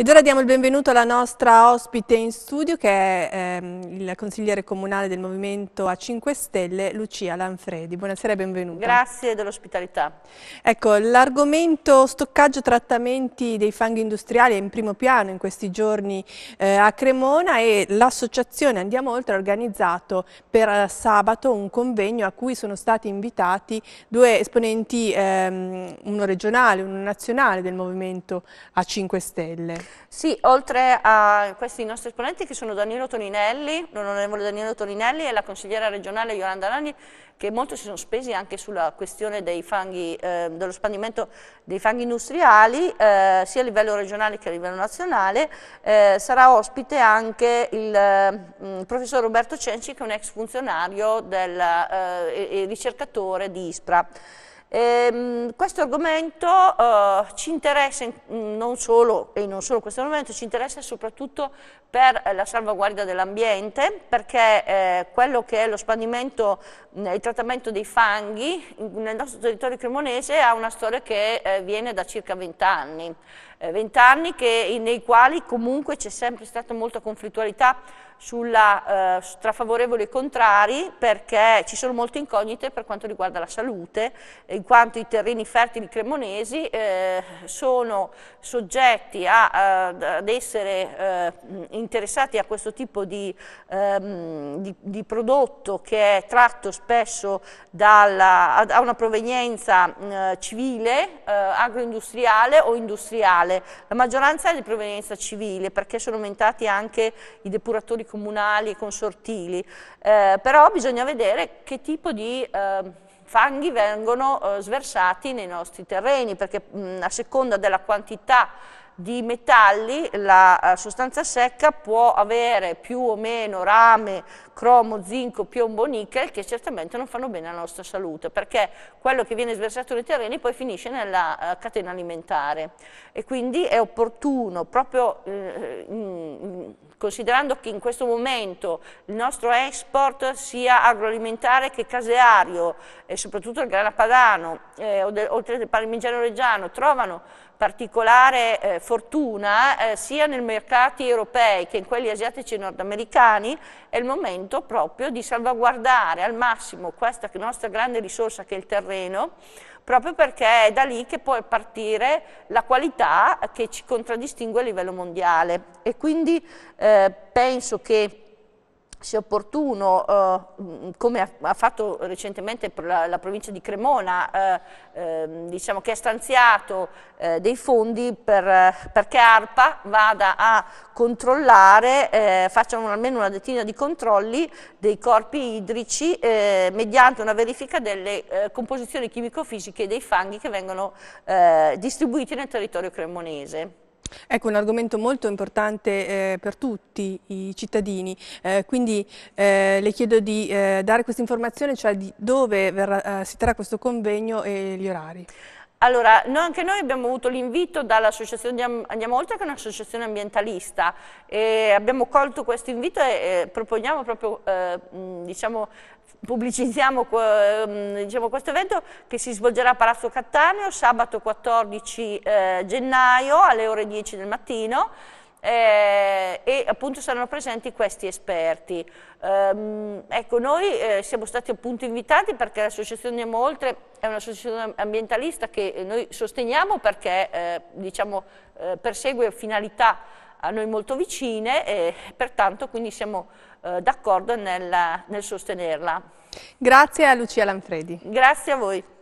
Ed ora diamo il benvenuto alla nostra ospite in studio che è ehm, il consigliere comunale del Movimento a 5 Stelle, Lucia Lanfredi. Buonasera e benvenuta. Grazie dell'ospitalità. Ecco, l'argomento stoccaggio trattamenti dei fanghi industriali è in primo piano in questi giorni eh, a Cremona e l'associazione Andiamo Oltre ha organizzato per sabato un convegno a cui sono stati invitati due esponenti, ehm, uno regionale e uno nazionale del Movimento a 5 Stelle. Sì, oltre a questi nostri esponenti che sono Danilo Toninelli, l'onorevole Danilo Toninelli e la consigliera regionale Yolanda Lani, che molto si sono spesi anche sulla questione fanghi, eh, dello spandimento dei fanghi industriali, eh, sia a livello regionale che a livello nazionale. Eh, sarà ospite anche il, il mm, professor Roberto Cenci, che è un ex funzionario del, eh, e ricercatore di ISPRA. Ehm, questo argomento eh, ci interessa in, non solo, e non solo questo argomento, ci interessa soprattutto per eh, la salvaguardia dell'ambiente, perché eh, quello che è lo spandimento e il trattamento dei fanghi nel nostro territorio cremonese ha una storia che eh, viene da circa 20 anni. Eh, vent'anni eh, nei quali comunque c'è sempre stata molta conflittualità sulla, eh, tra favorevoli e contrari perché ci sono molte incognite per quanto riguarda la salute, in quanto i terreni fertili cremonesi eh, sono soggetti a, eh, ad essere eh, interessati a questo tipo di, ehm, di, di, prodotto che è tratto spesso dalla, a, una provenienza eh, civile, agroindustriale o industriale comunale, la maggioranza è di provenienza civile perché sono aumentati anche i depuratori comunali e consortili, eh, però bisogna vedere che tipo di... Eh, fanghi vengono eh, sversati nei nostri terreni perché mh, a seconda della quantità di metalli la eh, sostanza secca può avere più o meno rame, cromo, zinco, piombo, nickel che certamente non fanno bene alla nostra salute perché quello che viene sversato nei terreni poi finisce nella eh, catena alimentare e quindi è opportuno proprio eh, in, considerando che in questo momento il nostro export sia agroalimentare che caseario e soprattutto il grana padano eh, oltre al parmigiano reggiano trovano particolare eh, fortuna eh, sia nei mercati europei che in quelli asiatici e nordamericani, è il momento proprio di salvaguardare al massimo questa nostra grande risorsa che è il terreno, proprio perché è da lì che può partire la qualità che ci contraddistingue a livello mondiale. E quindi eh, penso che se opportuno, eh, come ha fatto recentemente la, la provincia di Cremona, eh, eh, diciamo che ha stanziato eh, dei fondi per, eh, perché ARPA vada a controllare, eh, faccia un, almeno una dettina di controlli dei corpi idrici mediante una verifica delle composizioni chimico-fisiche dei fanghi che vengono distribuiti nel territorio cremonese. Ecco, un argomento molto importante eh, per tutti i cittadini, eh, quindi eh, le chiedo di eh, dare questa informazione, cioè di dove verrà, eh, si terrà questo convegno e gli orari. Allora, noi, anche noi abbiamo avuto l'invito dall'associazione Andiamo Oltre, che è un'associazione ambientalista, e abbiamo colto questo invito e, e proponiamo proprio, eh, diciamo, pubblicizziamo diciamo, questo evento che si svolgerà a Palazzo Cattaneo sabato 14 eh, gennaio alle ore 10 del mattino eh, e appunto saranno presenti questi esperti. Um, ecco, noi eh, siamo stati appunto invitati perché l'associazione Moltre è un'associazione ambientalista che noi sosteniamo perché eh, diciamo, eh, persegue finalità a noi molto vicine e pertanto quindi siamo eh, d'accordo nel, nel sostenerla. Grazie a Lucia Lanfredi. Grazie a voi.